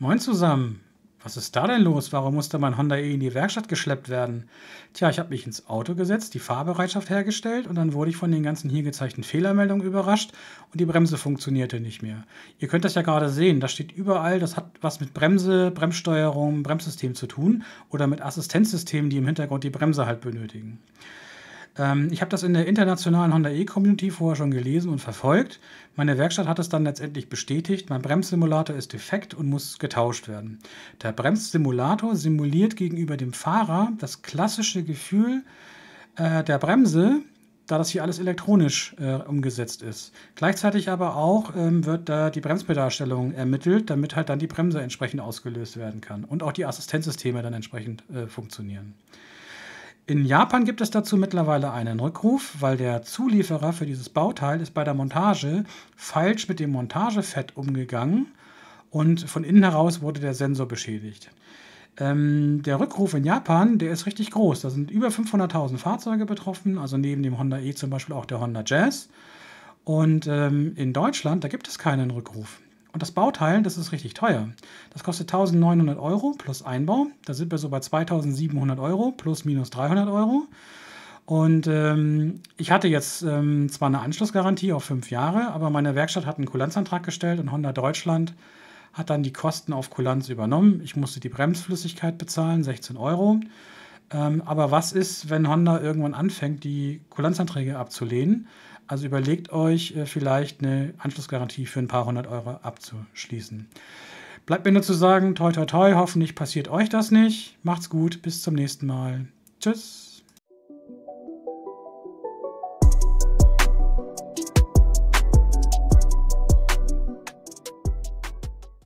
Moin zusammen. Was ist da denn los? Warum musste mein Honda E in die Werkstatt geschleppt werden? Tja, ich habe mich ins Auto gesetzt, die Fahrbereitschaft hergestellt und dann wurde ich von den ganzen hier gezeigten Fehlermeldungen überrascht und die Bremse funktionierte nicht mehr. Ihr könnt das ja gerade sehen, da steht überall, das hat was mit Bremse, Bremssteuerung, Bremssystem zu tun oder mit Assistenzsystemen, die im Hintergrund die Bremse halt benötigen. Ähm, ich habe das in der internationalen Honda E-Community vorher schon gelesen und verfolgt. Meine Werkstatt hat es dann letztendlich bestätigt. Mein Bremssimulator ist defekt und muss getauscht werden. Der Bremssimulator simuliert gegenüber dem Fahrer das klassische Gefühl äh, der Bremse, da das hier alles elektronisch äh, umgesetzt ist. Gleichzeitig aber auch ähm, wird da die Bremspedalstellung ermittelt, damit halt dann die Bremse entsprechend ausgelöst werden kann und auch die Assistenzsysteme dann entsprechend äh, funktionieren. In Japan gibt es dazu mittlerweile einen Rückruf, weil der Zulieferer für dieses Bauteil ist bei der Montage falsch mit dem Montagefett umgegangen und von innen heraus wurde der Sensor beschädigt. Ähm, der Rückruf in Japan, der ist richtig groß. Da sind über 500.000 Fahrzeuge betroffen, also neben dem Honda E zum Beispiel auch der Honda Jazz. Und ähm, in Deutschland, da gibt es keinen Rückruf. Und das Bauteil, das ist richtig teuer. Das kostet 1900 Euro plus Einbau. Da sind wir so bei 2700 Euro plus minus 300 Euro. Und ähm, ich hatte jetzt ähm, zwar eine Anschlussgarantie auf fünf Jahre, aber meine Werkstatt hat einen Kulanzantrag gestellt und Honda Deutschland hat dann die Kosten auf Kulanz übernommen. Ich musste die Bremsflüssigkeit bezahlen, 16 Euro. Ähm, aber was ist, wenn Honda irgendwann anfängt, die Kulanzanträge abzulehnen? Also überlegt euch äh, vielleicht eine Anschlussgarantie für ein paar hundert Euro abzuschließen. Bleibt mir nur zu sagen, toi toi toi, hoffentlich passiert euch das nicht. Macht's gut, bis zum nächsten Mal. Tschüss.